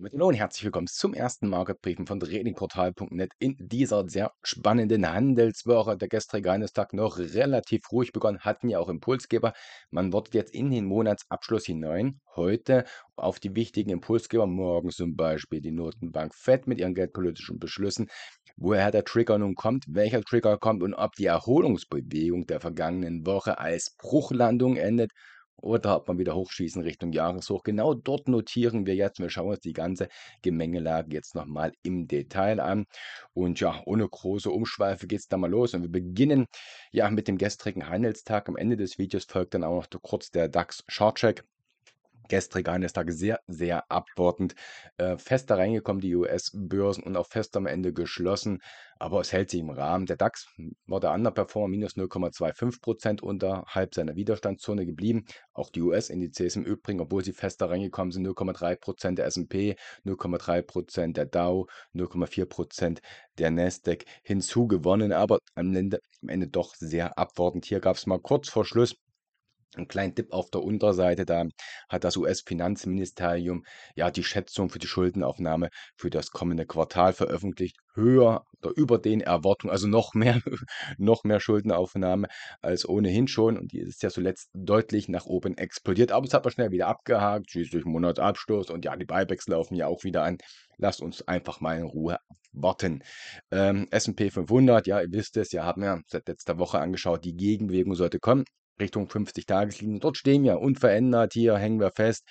Mit Hallo und herzlich willkommen zum ersten Marketbriefen von tradingportal.net in dieser sehr spannenden Handelswoche. Der gestrige Handelstag noch relativ ruhig begonnen, hatten ja auch Impulsgeber. Man wartet jetzt in den Monatsabschluss hinein, heute auf die wichtigen Impulsgeber, morgen zum Beispiel die Notenbank Fed mit ihren geldpolitischen Beschlüssen, woher der Trigger nun kommt, welcher Trigger kommt und ob die Erholungsbewegung der vergangenen Woche als Bruchlandung endet oder ob man wieder hochschießen Richtung Jahreshoch. Genau dort notieren wir jetzt. Wir schauen uns die ganze Gemengelage jetzt nochmal im Detail an. Und ja, ohne große Umschweife geht es da mal los. Und wir beginnen ja mit dem gestrigen Handelstag. Am Ende des Videos folgt dann auch noch kurz der DAX Short gestrige eines Tages sehr, sehr abwartend. Äh, fester reingekommen, die US-Börsen und auch fest am Ende geschlossen, aber es hält sich im Rahmen. Der DAX war der Underperformer, minus 0,25 Prozent unterhalb seiner Widerstandszone geblieben. Auch die US-Indizes im Übrigen, obwohl sie fester reingekommen sind, 0,3 Prozent der S&P, 0,3 Prozent der Dow, 0,4 Prozent der Nasdaq hinzugewonnen, aber am Ende, am Ende doch sehr abwartend. Hier gab es mal kurz vor Schluss ein kleiner Tipp auf der Unterseite, da hat das US-Finanzministerium ja die Schätzung für die Schuldenaufnahme für das kommende Quartal veröffentlicht, höher oder über den Erwartungen, also noch mehr, noch mehr Schuldenaufnahme als ohnehin schon. Und die ist ja zuletzt deutlich nach oben explodiert. Aber es hat man schnell wieder abgehakt, schließlich Monatsabstoß und ja, die Buybacks laufen ja auch wieder an. Lasst uns einfach mal in Ruhe warten. Ähm, SP 500, ja, ihr wisst es, ja, haben wir seit letzter Woche angeschaut, die Gegenbewegung sollte kommen. Richtung 50 Tageslinie. Dort stehen wir unverändert, hier hängen wir fest.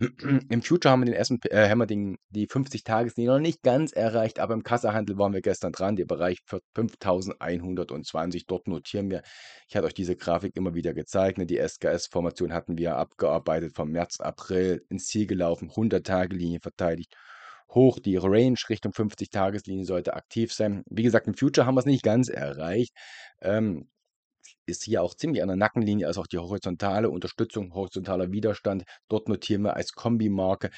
Im Future haben wir, den SP, äh, haben wir den, die 50 Tageslinie noch nicht ganz erreicht, aber im Kassahandel waren wir gestern dran, der Bereich 5120. Dort notieren wir, ich hatte euch diese Grafik immer wieder gezeigt, ne? die SKS-Formation hatten wir abgearbeitet vom März, April ins Ziel gelaufen, 100 Tage-Linie verteidigt hoch. Die Range Richtung 50-Tageslinie sollte aktiv sein. Wie gesagt, im Future haben wir es nicht ganz erreicht. Ähm, ist hier auch ziemlich an der Nackenlinie, also auch die horizontale Unterstützung, horizontaler Widerstand. Dort notieren wir als Kombimarke.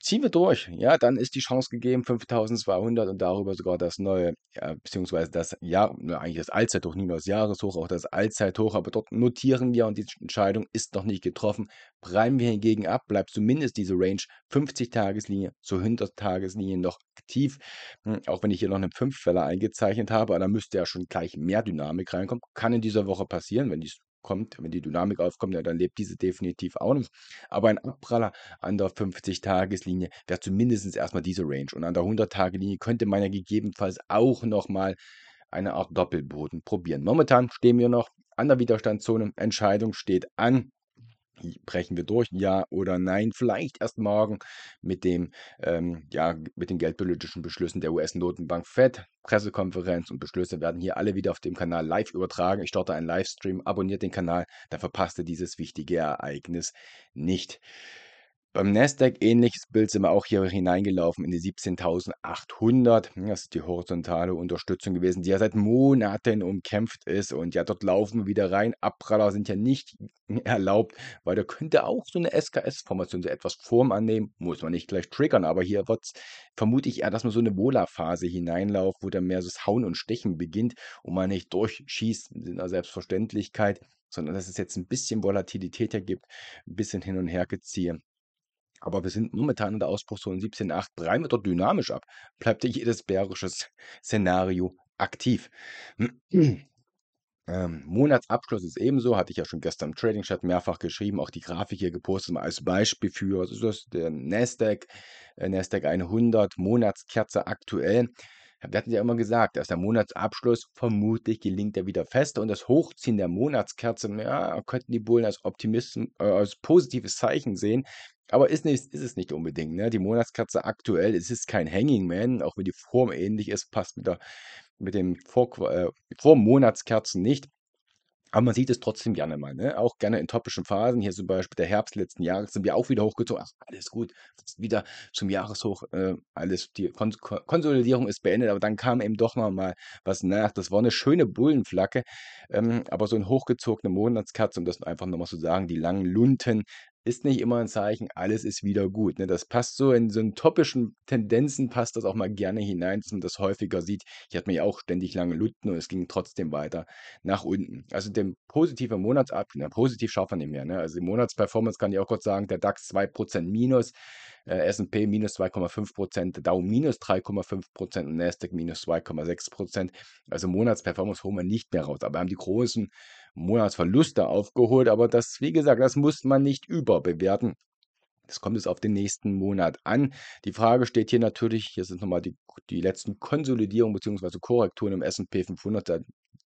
Ziehen wir durch, ja, dann ist die Chance gegeben, 5200 und darüber sogar das neue, ja, beziehungsweise das Jahr, ne, eigentlich das Allzeithoch, nicht nur das Jahreshoch, auch das Allzeithoch, aber dort notieren wir und die Entscheidung ist noch nicht getroffen. Bleiben wir hingegen ab, bleibt zumindest diese Range 50 Tageslinie zu 100 Tageslinie noch aktiv. Hm, auch wenn ich hier noch einen Fünffäller eingezeichnet habe, aber da müsste ja schon gleich mehr Dynamik reinkommen. Kann in dieser Woche passieren, wenn die kommt, wenn die Dynamik aufkommt, ja, dann lebt diese definitiv auch nicht. Aber ein Abpraller an der 50-Tages-Linie wäre zumindest erstmal diese Range. Und an der 100-Tage-Linie könnte man ja gegebenenfalls auch nochmal eine Art Doppelboden probieren. Momentan stehen wir noch an der Widerstandszone. Entscheidung steht an brechen wir durch, ja oder nein, vielleicht erst morgen mit dem, ähm, ja, mit den geldpolitischen Beschlüssen der US-Notenbank Fed. Pressekonferenz und Beschlüsse werden hier alle wieder auf dem Kanal live übertragen. Ich starte einen Livestream, abonniert den Kanal, dann verpasst ihr dieses wichtige Ereignis nicht. Beim Nasdaq ähnliches Bild sind wir auch hier hineingelaufen in die 17.800. Hm, das ist die horizontale Unterstützung gewesen, die ja seit Monaten umkämpft ist. Und ja, dort laufen wir wieder rein. Abpraller sind ja nicht erlaubt, weil da könnte auch so eine SKS-Formation so etwas Form annehmen. Muss man nicht gleich triggern, aber hier wird vermute ich eher, dass man so eine Wola-Phase hineinlauft, wo dann mehr so das Hauen und Stechen beginnt und man nicht durchschießt in einer Selbstverständlichkeit sondern dass es jetzt ein bisschen Volatilität ergibt, ein bisschen hin und her geziehe. Aber wir sind momentan in der Ausbruchszone 17,8. Breien wir dort dynamisch ab, bleibt ja jedes bärisches Szenario aktiv. Ähm, Monatsabschluss ist ebenso, hatte ich ja schon gestern im Trading Chat mehrfach geschrieben, auch die Grafik hier gepostet mal als Beispiel für, was ist das, der Nasdaq, äh, Nasdaq 100, Monatskerze aktuell. Wir hatten ja immer gesagt, dass der Monatsabschluss vermutlich gelingt er wieder fester und das Hochziehen der Monatskerze, ja, könnten die Bullen als Optimisten, äh, als positives Zeichen sehen. Aber ist, nicht, ist es nicht unbedingt. Ne? Die Monatskerze aktuell, es ist kein Hanging Man, auch wenn die Form ähnlich ist, passt mit, der, mit dem Vor, äh, Vormonatskerzen nicht. Aber man sieht es trotzdem gerne mal, ne? Auch gerne in topischen Phasen. Hier zum Beispiel der Herbst letzten Jahres sind wir auch wieder hochgezogen. Ach, alles gut. wieder zum Jahreshoch. Äh, alles, die Kon Konsolidierung ist beendet. Aber dann kam eben doch mal was nach. Das war eine schöne Bullenflacke. Ähm, aber so ein hochgezogene Monatskerze, um das einfach nochmal zu so sagen, die langen Lunten ist nicht immer ein Zeichen, alles ist wieder gut. Ne? Das passt so in so einen topischen Tendenzen, passt das auch mal gerne hinein, dass man das häufiger sieht. Ich hatte mich auch ständig lange Lutten und es ging trotzdem weiter nach unten. Also dem positiven Monatsab, positiv schafft man nicht mehr. Ne? Also die Monatsperformance kann ich auch kurz sagen, der DAX 2% minus, äh, SP minus 2,5%, Dow minus 3,5% und Nasdaq minus 2,6%. Also Monatsperformance holen wir nicht mehr raus. Aber wir haben die großen Monatsverluste aufgeholt. Aber das, wie gesagt, das muss man nicht überbewerten. Das kommt jetzt auf den nächsten Monat an. Die Frage steht hier natürlich, hier sind nochmal die, die letzten Konsolidierungen bzw. Korrekturen im S&P 500,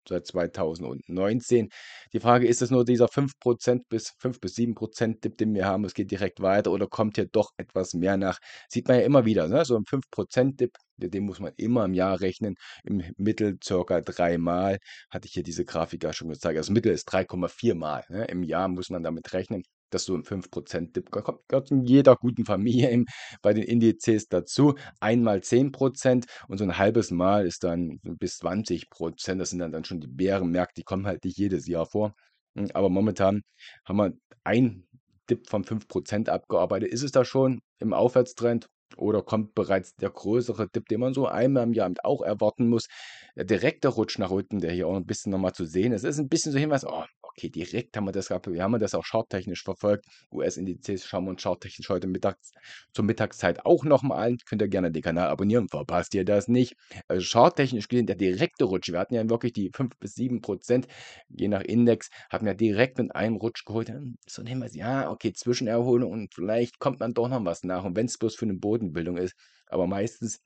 seit 2019. Die Frage ist ist es nur dieser 5% bis 5 bis 7% Dip, den wir haben, es geht direkt weiter oder kommt hier doch etwas mehr nach? Sieht man ja immer wieder, ne? so ein 5% Dip, den muss man immer im Jahr rechnen, im Mittel circa dreimal, hatte ich hier diese Grafik ja schon gezeigt, das also Mittel ist 3,4 Mal, ne? im Jahr muss man damit rechnen dass so ein 5%-Dip kommt. Gehört in jeder guten Familie eben bei den Indizes dazu. Einmal 10% und so ein halbes Mal ist dann bis 20%. Das sind dann, dann schon die Bärenmärkte, die kommen halt nicht jedes Jahr vor. Hm, aber momentan haben wir ein Dip von 5% abgearbeitet. Ist es da schon im Aufwärtstrend? Oder kommt bereits der größere Dip, den man so einmal im Jahr auch erwarten muss? Der direkte Rutsch nach unten, der hier auch ein bisschen nochmal zu sehen ist. ist ein bisschen so Hinweis, oh, okay, direkt haben wir das gehabt. Wir haben das auch charttechnisch verfolgt. US-Indizes schauen wir uns charttechnisch heute Mittags zur Mittagszeit auch nochmal an. Könnt ihr gerne den Kanal abonnieren, verpasst ihr das nicht. Also charttechnisch gesehen, der direkte Rutsch. Wir hatten ja wirklich die 5 bis 7 Prozent, je nach Index, hatten ja direkt mit einem Rutsch geholt. So nehmen wir es, ja, okay, Zwischenerholung und vielleicht kommt man doch noch was nach. Und wenn es bloß für eine Bodenbildung ist, aber meistens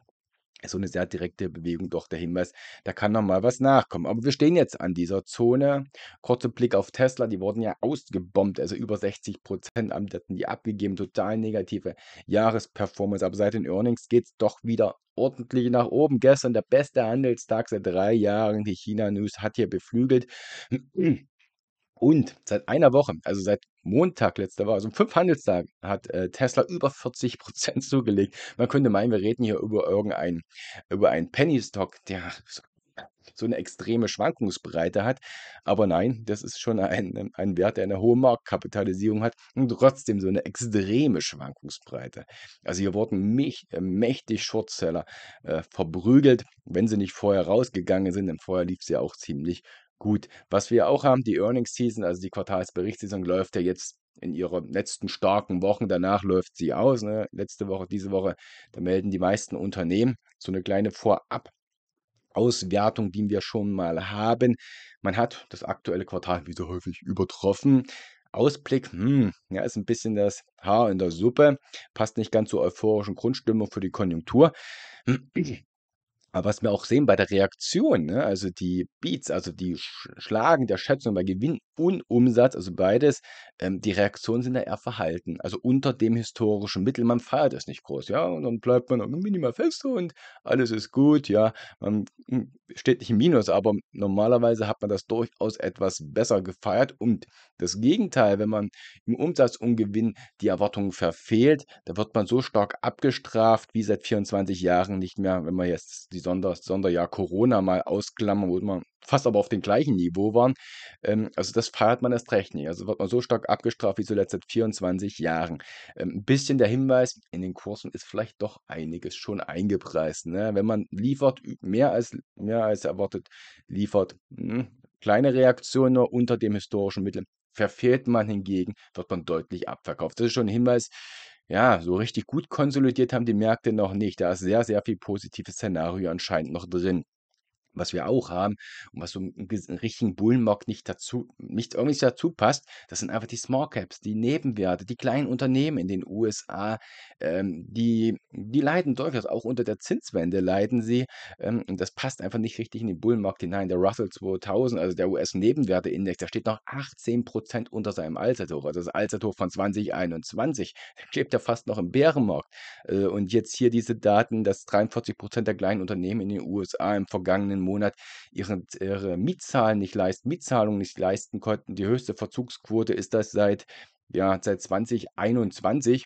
so eine sehr direkte Bewegung doch der Hinweis, da kann nochmal was nachkommen. Aber wir stehen jetzt an dieser Zone. Kurzer Blick auf Tesla, die wurden ja ausgebombt, also über 60 Prozent amteten die abgegeben, total negative Jahresperformance. Aber seit den Earnings geht es doch wieder ordentlich nach oben. Gestern der beste Handelstag seit drei Jahren. Die China News hat hier beflügelt. Und seit einer Woche, also seit Montag letzter Woche, also fünf Handelstagen, hat äh, Tesla über 40 Prozent zugelegt. Man könnte meinen, wir reden hier über irgendeinen, über einen Penny Stock, der so eine extreme Schwankungsbreite hat. Aber nein, das ist schon ein, ein Wert, der eine hohe Marktkapitalisierung hat und trotzdem so eine extreme Schwankungsbreite. Also hier wurden mich, äh, mächtig Shortseller äh, verprügelt, wenn sie nicht vorher rausgegangen sind, denn vorher lief es ja auch ziemlich Gut, was wir auch haben, die Earnings Season, also die Quartalsberichtssaison läuft ja jetzt in ihren letzten starken Wochen. Danach läuft sie aus. Ne? Letzte Woche, diese Woche, da melden die meisten Unternehmen so eine kleine Vorab. Auswertung, die wir schon mal haben. Man hat das aktuelle Quartal wie so häufig übertroffen. Ausblick, hm, ja, ist ein bisschen das Haar in der Suppe, passt nicht ganz zur euphorischen Grundstimmung für die Konjunktur. Aber was wir auch sehen bei der Reaktion, ne? also die Beats, also die Sch Schlagen der Schätzung bei Gewinn und Umsatz, also beides, ähm, die Reaktionen sind da eher verhalten. Also unter dem historischen Mittel, man feiert es nicht groß, ja, und dann bleibt man minimal fest und alles ist gut, ja. Man ähm, hm, steht nicht im Minus, aber normalerweise hat man das durchaus etwas besser gefeiert. Und das Gegenteil, wenn man im Umsatz und Gewinn die Erwartungen verfehlt, da wird man so stark abgestraft wie seit 24 Jahren nicht mehr, wenn man jetzt die Sonder, Sonderjahr Corona mal ausklammern, wo man fast aber auf dem gleichen Niveau waren. Ähm, also das feiert man erst recht nicht. Also wird man so stark abgestraft wie zuletzt seit 24 Jahren. Ähm, ein bisschen der Hinweis, in den Kursen ist vielleicht doch einiges schon eingepreist. Ne? Wenn man liefert, mehr als, mehr als erwartet liefert, mh, hm, kleine Reaktion nur unter dem historischen Mittel. Verfehlt man hingegen, wird man deutlich abverkauft. Das ist schon ein Hinweis, ja, so richtig gut konsolidiert haben die Märkte noch nicht. Da ist sehr, sehr viel positives Szenario anscheinend noch drin was wir auch haben und was so einen richtigen Bullenmarkt nicht dazu nicht irgendwie dazu passt, das sind einfach die Small Caps, die Nebenwerte, die kleinen Unternehmen in den USA, ähm, die die leiden durchaus auch unter der Zinswende leiden sie, ähm, und das passt einfach nicht richtig in den Bullenmarkt hinein. Der Russell 2000, also der us nebenwerte index da steht noch 18 unter seinem Allzeithoch, also das Allzeithoch von 2021. Da klebt er fast noch im Bärenmarkt. Äh, und jetzt hier diese Daten, dass 43 der kleinen Unternehmen in den USA im vergangenen Monat ihren, ihre Mietzahlen nicht leisten, Mietzahlungen nicht leisten konnten. Die höchste Verzugsquote ist das seit, ja, seit 2021.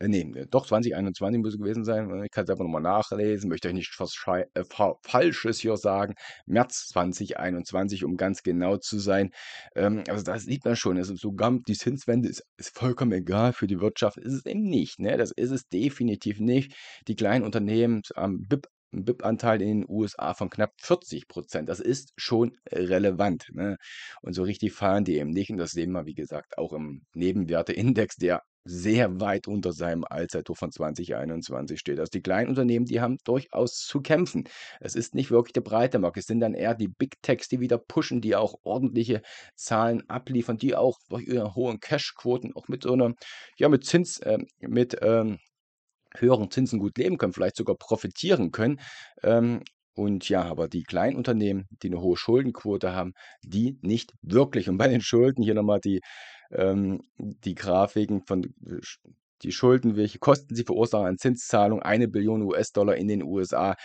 Äh, nee, äh, doch 2021 muss es gewesen sein. Äh, ich kann es aber nochmal nachlesen, möchte euch nichts äh, Falsches hier sagen. März 2021, um ganz genau zu sein. Ähm, also das sieht man schon. Also sogar die Zinswende ist, ist, vollkommen egal für die Wirtschaft. Ist es eben nicht. Ne? Das ist es definitiv nicht. Die kleinen Unternehmen am ähm, BIP BIP-Anteil in den USA von knapp 40 Prozent. Das ist schon relevant. Ne? Und so richtig fahren die eben nicht. Und das sehen wir, wie gesagt, auch im Nebenwerteindex, der sehr weit unter seinem Allzeithoch von 2021 steht. Also die kleinen Unternehmen, die haben durchaus zu kämpfen. Es ist nicht wirklich der breite Markt. Es sind dann eher die Big Techs, die wieder pushen, die auch ordentliche Zahlen abliefern, die auch durch ihre hohen Cashquoten auch mit so einer, ja, mit Zins, äh, mit ähm, höheren Zinsen gut leben können, vielleicht sogar profitieren können. Ähm, und ja, aber die kleinen Unternehmen, die eine hohe Schuldenquote haben, die nicht wirklich. Und bei den Schulden hier nochmal die, ähm, die Grafiken von äh, die Schulden, welche Kosten sie verursachen an Zinszahlung, eine Billion US-Dollar in den USA.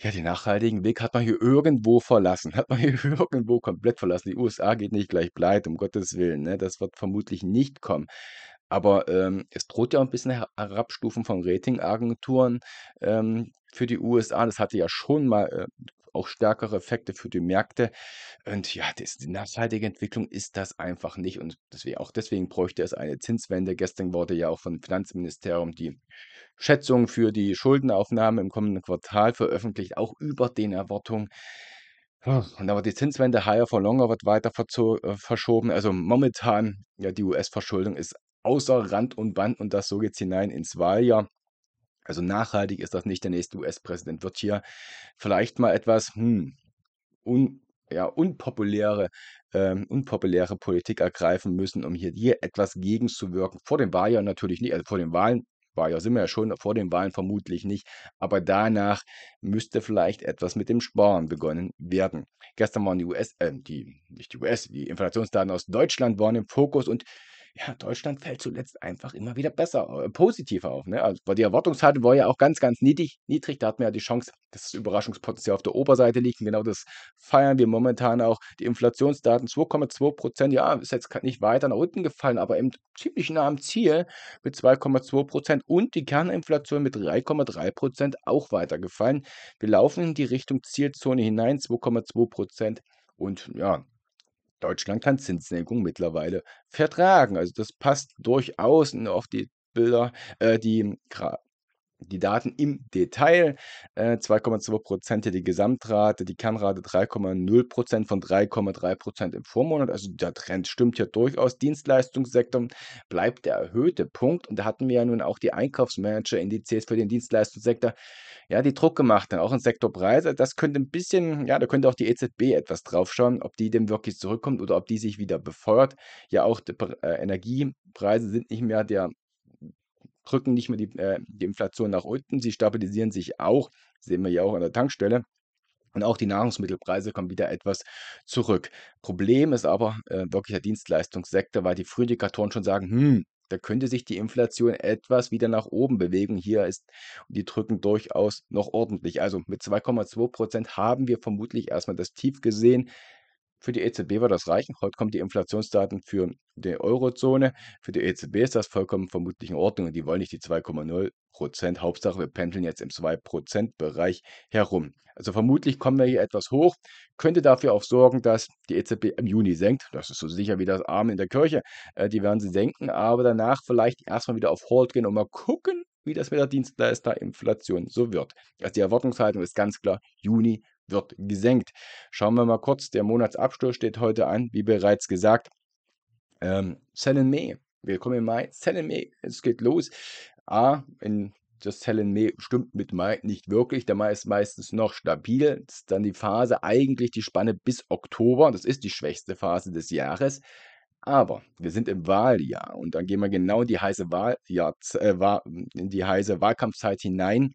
Ja, den nachhaltigen Weg hat man hier irgendwo verlassen, hat man hier irgendwo komplett verlassen. Die USA geht nicht gleich pleite, um Gottes Willen. Ne? Das wird vermutlich nicht kommen. Aber ähm, es droht ja ein bisschen Herabstufen von Ratingagenturen ähm, für die USA. Das hatte ja schon mal äh, auch stärkere Effekte für die Märkte. Und ja, das, die nachhaltige Entwicklung ist das einfach nicht. Und deswegen, auch deswegen bräuchte es eine Zinswende. Gestern wurde ja auch vom Finanzministerium die Schätzung für die Schuldenaufnahme im kommenden Quartal veröffentlicht, auch über den Erwartungen. Und aber die Zinswende higher for longer wird weiter äh, verschoben. Also momentan, ja, die US-Verschuldung ist außer Rand und Band und das so jetzt hinein ins Wahljahr. Also nachhaltig ist das nicht. Der nächste US-Präsident wird hier vielleicht mal etwas hm, un, ja, unpopuläre, ähm, unpopuläre Politik ergreifen müssen, um hier, hier etwas gegenzuwirken. Vor dem Wahljahr natürlich nicht, also vor den Wahlen. Wahljahr sind wir ja schon, vor den Wahlen vermutlich nicht, aber danach müsste vielleicht etwas mit dem Sparen begonnen werden. Gestern waren die US, äh, die, nicht die US, die Inflationsdaten aus Deutschland waren im Fokus und ja, Deutschland fällt zuletzt einfach immer wieder besser, äh, positiver auf. Ne? Also die Erwartungshaltung war ja auch ganz, ganz niedrig, niedrig. Da hat man ja die Chance, dass das Überraschungspotenzial auf der Oberseite liegt. Und genau das feiern wir momentan auch. Die Inflationsdaten 2,2 Prozent, ja, ist jetzt nicht weiter nach unten gefallen, aber eben ziemlich nah am Ziel mit 2,2 Prozent und die Kerninflation mit 3,3 Prozent auch weiter gefallen. Wir laufen in die Richtung Zielzone hinein, 2,2 Prozent. Und ja, Deutschland kann Zinssenkung mittlerweile vertragen. Also das passt durchaus auf die Bilder, äh, die, die Daten im Detail. Äh, 2,2 die Gesamtrate, die Kernrate 3,0 von 3,3 im Vormonat. Also der Trend stimmt ja durchaus. Dienstleistungssektor bleibt der erhöhte Punkt. Und da hatten wir ja nun auch die Einkaufsmanager-Indizes für den Dienstleistungssektor ja, die Druck gemacht haben, auch im Sektor Preise. Also das könnte ein bisschen, ja, da könnte auch die EZB etwas draufschauen, ob die dem wirklich zurückkommt oder ob die sich wieder befeuert. Ja, auch die, äh, Energiepreise sind nicht mehr der drücken nicht mehr die, äh, die Inflation nach unten, sie stabilisieren sich auch, sehen wir ja auch an der Tankstelle. Und auch die Nahrungsmittelpreise kommen wieder etwas zurück. Problem ist aber äh, wirklich der Dienstleistungssektor, weil die frühen Indikatoren schon sagen, hm, da könnte sich die Inflation etwas wieder nach oben bewegen. Hier ist, die drücken durchaus noch ordentlich. Also mit 2,2 Prozent haben wir vermutlich erstmal das Tief gesehen. Für die EZB wird das reichen. Heute kommen die Inflationsdaten für die Eurozone. Für die EZB ist das vollkommen vermutlich in Ordnung und die wollen nicht die 2,0 Prozent. Hauptsache, wir pendeln jetzt im 2 Prozent Bereich herum. Also vermutlich kommen wir hier etwas hoch. Könnte dafür auch sorgen, dass die EZB im Juni senkt. Das ist so sicher wie das Arm in der Kirche. Äh, die werden sie senken, aber danach vielleicht erstmal wieder auf Hold gehen und mal gucken, wie das mit der Dienstleisterinflation so wird. Also die Erwartungshaltung ist ganz klar, Juni wird gesenkt. Schauen wir mal kurz, der Monatsabschluss steht heute an, wie bereits gesagt. Ähm, Sell May, willkommen im Mai, Sell May, es geht los. A, in das Sell May stimmt mit Mai nicht wirklich, der Mai ist meistens noch stabil. Das ist dann die Phase, eigentlich die Spanne bis Oktober, das ist die schwächste Phase des Jahres. Aber wir sind im Wahljahr und dann gehen wir genau in die heiße, Wahljahr, äh, in die heiße Wahlkampfzeit hinein.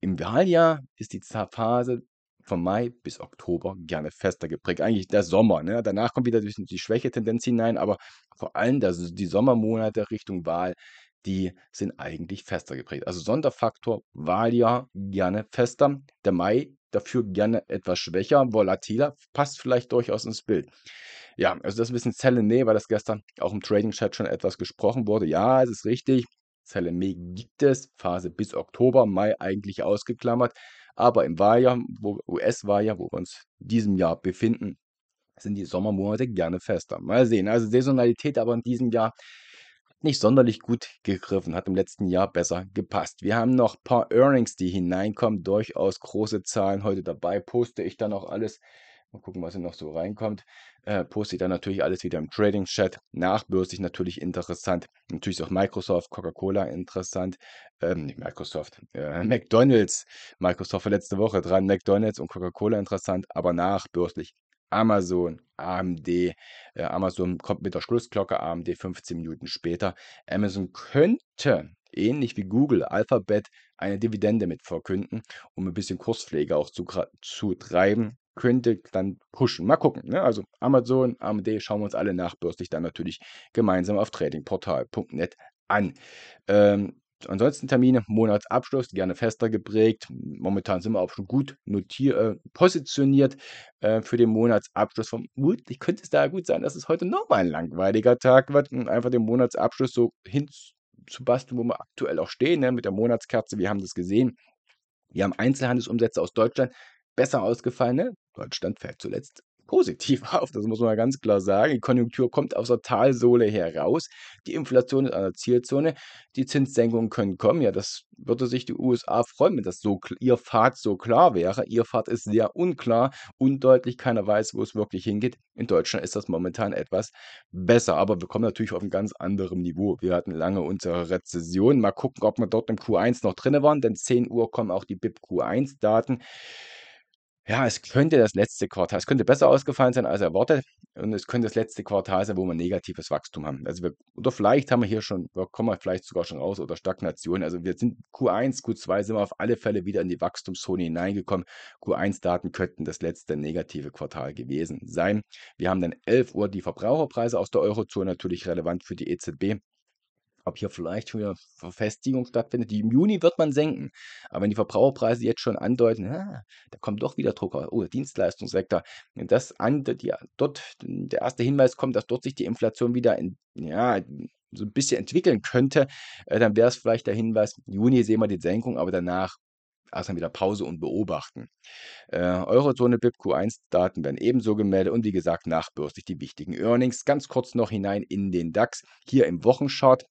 Im Wahljahr ist die Phase von Mai bis Oktober gerne fester geprägt. Eigentlich der Sommer. Ne? Danach kommt wieder die Schwächetendenz hinein, aber vor allem das, die Sommermonate Richtung Wahl, die sind eigentlich fester geprägt. Also Sonderfaktor Wahljahr gerne fester. Der Mai dafür gerne etwas schwächer, volatiler, passt vielleicht durchaus ins Bild. Ja, also das ist ein bisschen Zelle Nähe, weil das gestern auch im Trading Chat schon etwas gesprochen wurde. Ja, es ist richtig. Zelle May gibt es, Phase bis Oktober, Mai eigentlich ausgeklammert. Aber im Wahljahr, wo US-Wahljahr, wo wir uns in diesem Jahr befinden, sind die Sommermonate gerne fester. Mal sehen. Also Saisonalität aber in diesem Jahr nicht sonderlich gut gegriffen, hat im letzten Jahr besser gepasst. Wir haben noch ein paar Earnings, die hineinkommen, durchaus große Zahlen heute dabei, poste ich dann auch alles Mal gucken, was hier noch so reinkommt. Äh, poste ich dann natürlich alles wieder im Trading-Chat. Nachbürstig natürlich interessant. Natürlich ist auch Microsoft, Coca-Cola interessant. Ähm, nicht Microsoft, äh, McDonalds. Microsoft war letzte Woche dran. McDonalds und Coca-Cola interessant, aber nachbürstig. Amazon, AMD. Äh, Amazon kommt mit der Schlussglocke, AMD 15 Minuten später. Amazon könnte, ähnlich wie Google, Alphabet eine Dividende mit verkünden, um ein bisschen Kurspflege auch zu, zu treiben könnte dann pushen. Mal gucken. Ne? Also Amazon, AMD schauen wir uns alle nachbörslich dann natürlich gemeinsam auf tradingportal.net an. Ähm, ansonsten Termine, Monatsabschluss, gerne fester geprägt. Momentan sind wir auch schon gut notier, äh, positioniert äh, für den Monatsabschluss. Vermutlich könnte es da gut sein, dass es heute nochmal ein langweiliger Tag wird und einfach den Monatsabschluss so hin zu basteln, wo wir aktuell auch stehen, ne? mit der Monatskerze. Wir haben das gesehen. Wir haben Einzelhandelsumsätze aus Deutschland besser ausgefallene, ne? Deutschland fällt zuletzt positiv auf, das muss man ganz klar sagen. Die Konjunktur kommt aus der Talsohle heraus, die Inflation ist an der Zielzone, die Zinssenkungen können kommen. Ja, das würde sich die USA freuen, wenn das so ihr Pfad so klar wäre. Ihr Pfad ist sehr unklar, undeutlich, keiner weiß, wo es wirklich hingeht. In Deutschland ist das momentan etwas besser, aber wir kommen natürlich auf ein ganz anderem Niveau. Wir hatten lange unsere Rezession. Mal gucken, ob wir dort im Q1 noch drin waren, denn 10 Uhr kommen auch die BIP Q1-Daten ja, es könnte das letzte Quartal, es könnte besser ausgefallen sein als erwartet und es könnte das letzte Quartal sein, wo wir negatives Wachstum haben. Also wir, oder vielleicht haben wir hier schon, wir kommen vielleicht sogar schon raus oder Stagnation. Also wir sind Q1, Q2 sind wir auf alle Fälle wieder in die Wachstumszone hineingekommen. Q1-Daten könnten das letzte negative Quartal gewesen sein. Wir haben dann 11 Uhr die Verbraucherpreise aus der Eurozone, natürlich relevant für die EZB ob hier vielleicht schon wieder Verfestigung stattfindet. Die im Juni wird man senken. Aber wenn die Verbraucherpreise jetzt schon andeuten, ah, da kommt doch wieder Druck, aus. oh, der Dienstleistungssektor, wenn das an, die, dort der erste Hinweis kommt, dass dort sich die Inflation wieder in, ja, so ein bisschen entwickeln könnte, äh, dann wäre es vielleicht der Hinweis, Juni sehen wir die Senkung, aber danach erstmal wieder Pause und beobachten. Äh, Eurozone BIP Q1-Daten werden ebenso gemeldet und wie gesagt nachbürstig die wichtigen Earnings. Ganz kurz noch hinein in den DAX, hier im Wochenchart.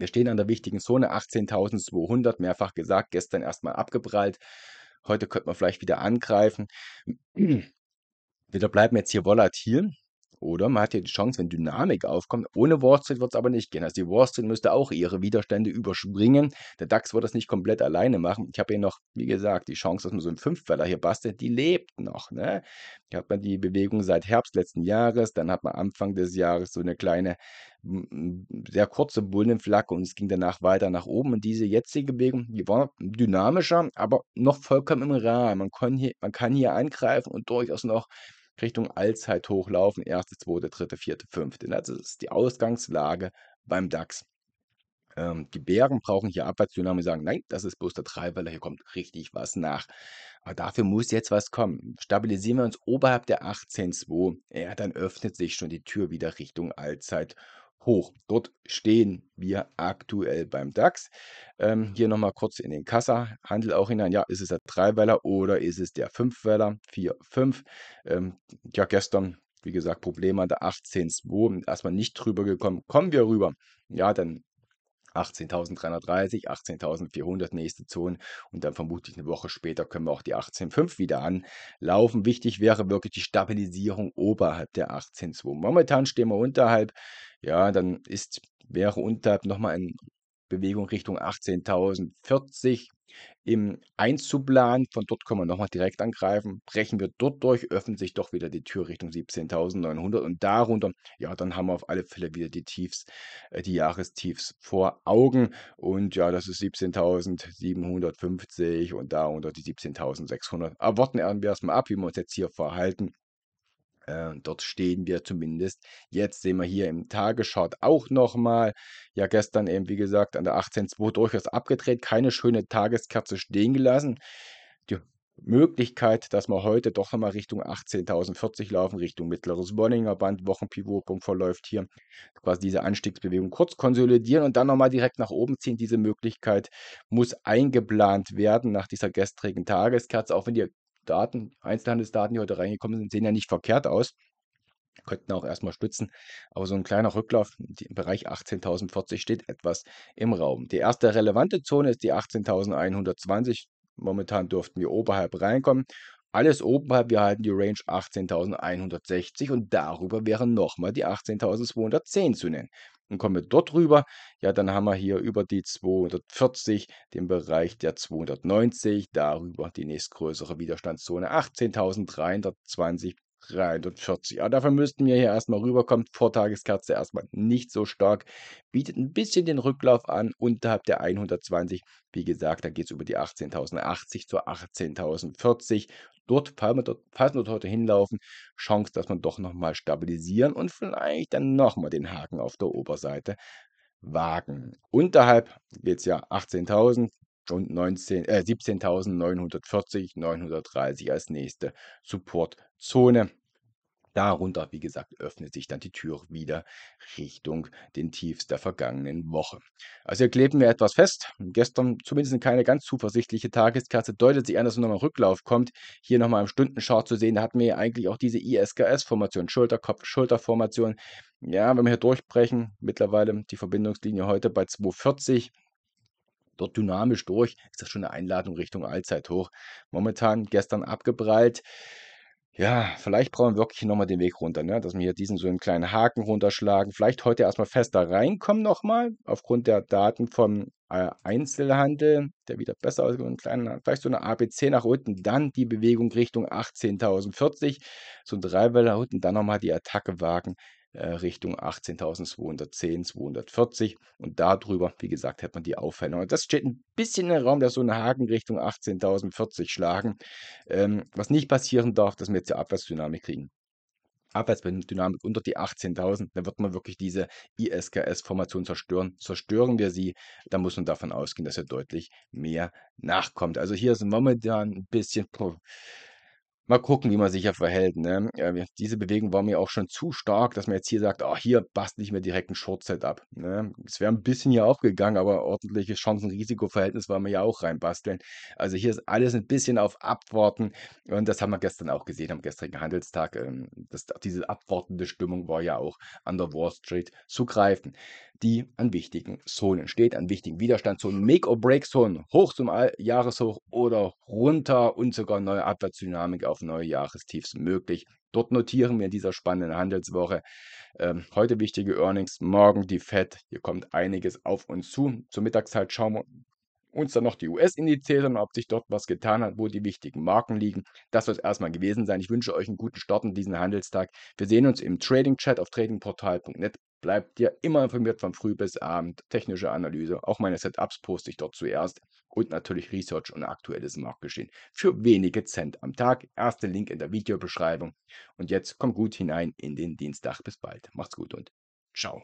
Wir stehen an der wichtigen Zone 18.200, mehrfach gesagt, gestern erstmal abgeprallt. Heute könnte man vielleicht wieder angreifen. Wir bleiben jetzt hier volatil. Oder man hat hier die Chance, wenn Dynamik aufkommt. Ohne Wall Street wird es aber nicht gehen. Also die Wall Street müsste auch ihre Widerstände überspringen. Der DAX wird das nicht komplett alleine machen. Ich habe hier noch, wie gesagt, die Chance, dass man so einen Fünfweller hier bastelt, die lebt noch. Ne? Hier hat man die Bewegung seit Herbst letzten Jahres, dann hat man Anfang des Jahres so eine kleine, sehr kurze Bullenflagge und es ging danach weiter nach oben. Und diese jetzige Bewegung, die war dynamischer, aber noch vollkommen im Rahmen. Man kann hier, man kann hier angreifen und durchaus noch Richtung Allzeithoch laufen, erste, zweite, dritte, vierte, fünfte. Ne, also, das ist die Ausgangslage beim DAX. Ähm, die Bären brauchen hier Abwärtszunahme, sagen, nein, das ist bloß der Treiber, hier kommt richtig was nach. Aber dafür muss jetzt was kommen. Stabilisieren wir uns oberhalb der 18.2, ja, dann öffnet sich schon die Tür wieder Richtung Allzeithoch hoch. Dort stehen wir aktuell beim DAX. Ähm, hier nochmal kurz in den Kassa. Handel auch hinein. Ja, ist es der Dreiweiler oder ist es der Fünfweller? 4, 5. Ähm, ja, gestern, wie gesagt, Probleme an der 18.2. Erstmal nicht drüber gekommen. Kommen wir rüber. Ja, dann 18.330, 18.400 nächste Zone und dann vermutlich eine Woche später können wir auch die 18.5 wieder anlaufen. Wichtig wäre wirklich die Stabilisierung oberhalb der 18.2. Momentan stehen wir unterhalb. Ja, dann ist, wäre unterhalb nochmal eine Bewegung Richtung 18.040 im Einzuplan. Von dort können wir nochmal direkt angreifen. Brechen wir dort durch, öffnet sich doch wieder die Tür Richtung 17.900 und darunter, ja, dann haben wir auf alle Fälle wieder die Tiefs, äh, die Jahrestiefs vor Augen. Und ja, das ist 17.750 und darunter die 17.600. Erwarten wir erstmal ab, wie wir uns jetzt hier verhalten. Äh, dort stehen wir zumindest. Jetzt sehen wir hier im Tagesschart auch nochmal. Ja, gestern eben, wie gesagt, an der 18.2 durchaus abgedreht. Keine schöne Tageskerze stehen gelassen. Die Möglichkeit, dass wir heute doch nochmal Richtung 18.040 laufen, Richtung mittleres Bonninger Band, Wochenpivotpunkt verläuft hier, quasi diese Anstiegsbewegung kurz konsolidieren und dann nochmal direkt nach oben ziehen. Diese Möglichkeit muss eingeplant werden nach dieser gestrigen Tageskerze, auch wenn die Daten, Einzelhandelsdaten, die heute reingekommen sind, sehen ja nicht verkehrt aus. Könnten auch erstmal stützen. Aber so ein kleiner Rücklauf im Bereich 18.040 steht etwas im Raum. Die erste relevante Zone ist die 18.120. Momentan durften wir oberhalb reinkommen. Alles oberhalb, wir halten die Range 18.160 und darüber wäre nochmal die 18.210 zu nennen und kommen wir dort rüber, ja, dann haben wir hier über die 240 den Bereich der 290, darüber die nächstgrößere Widerstandszone 18.320 43. Aber dafür müssten wir hier erstmal rüberkommen. Vortageskerze erstmal nicht so stark. Bietet ein bisschen den Rücklauf an unterhalb der 120. Wie gesagt, da geht es über die 18.080 zu 18.040. Dort, falls wir heute hinlaufen, Chance, dass man doch nochmal stabilisieren und vielleicht dann nochmal den Haken auf der Oberseite wagen. Unterhalb geht es ja 18.000 und 19, äh, 17.940, 930 als nächste Support Zone. Darunter, wie gesagt, öffnet sich dann die Tür wieder Richtung den Tiefs der vergangenen Woche. Also hier kleben wir etwas fest. Gestern zumindest keine ganz zuversichtliche Tageskerze deutet sich an, dass nochmal Rücklauf kommt. Hier nochmal im Stundenchart zu sehen, da hatten wir ja eigentlich auch diese ISKS-Formation, Schulterkopf-Schulterformation. Ja, wenn wir hier durchbrechen, mittlerweile die Verbindungslinie heute bei 240 dort dynamisch durch, ist das schon eine Einladung Richtung Allzeithoch. Momentan gestern abgeprallt ja, vielleicht brauchen wir wirklich nochmal den Weg runter, ne? dass wir hier diesen so einen kleinen Haken runterschlagen. Vielleicht heute erstmal fester reinkommen nochmal, aufgrund der Daten vom äh, Einzelhandel, der wieder besser ausgegangen kleinen, vielleicht so eine ABC nach unten, dann die Bewegung Richtung 18.040, so ein Dreiwelle nach unten, dann nochmal die Attacke wagen. Äh, Richtung 18.210, 240 und darüber, wie gesagt, hat man die Aufhellung. Also das steht ein bisschen im Raum, dass so eine Haken Richtung 18.040 schlagen. Ähm, was nicht passieren darf, dass wir jetzt die Abwärtsdynamik kriegen. Abwärtsdynamik unter die 18.000, dann wird man wirklich diese ISKS-Formation zerstören. Zerstören wir sie, dann muss man davon ausgehen, dass er deutlich mehr nachkommt. Also hier ist momentan ein bisschen mal gucken, wie man sich ja verhält. Ne? Ja, diese Bewegung war mir auch schon zu stark, dass man jetzt hier sagt, ah, hier bastel ich mir direkt ein Short-Set ab. Ne? Es wäre ein bisschen hier aufgegangen, aber ordentliches Chancen-Risiko-Verhältnis wollen wir ja auch reinbasteln. Also hier ist alles ein bisschen auf Abwarten und das haben wir gestern auch gesehen am gestrigen Handelstag. ähm, Das, diese abwartende Stimmung war ja auch an der Wall Street zu greifen die an wichtigen Zonen steht, an wichtigen Widerstandszonen, Make-or-Break-Zonen, hoch zum Jahreshoch oder runter und sogar neue Abwärtsdynamik auf neue Jahrestiefs möglich. Dort notieren wir in dieser spannenden Handelswoche ähm, heute wichtige Earnings, morgen die Fed. Hier kommt einiges auf uns zu. Zur Mittagszeit schauen wir uns dann noch die US-Indizes und ob sich dort was getan hat, wo die wichtigen Marken liegen. Das soll es erstmal gewesen sein. Ich wünsche euch einen guten Start in diesen Handelstag. Wir sehen uns im Trading Chat auf tradingportal.net. Bleibt ihr immer informiert von früh bis abend. Technische Analyse, auch meine Setups poste ich dort zuerst und natürlich Research und aktuelles Marktgeschehen für wenige Cent am Tag. Erster Link in der Videobeschreibung. Und jetzt kommt gut hinein in den Dienstag. Bis bald. Macht's gut und ciao.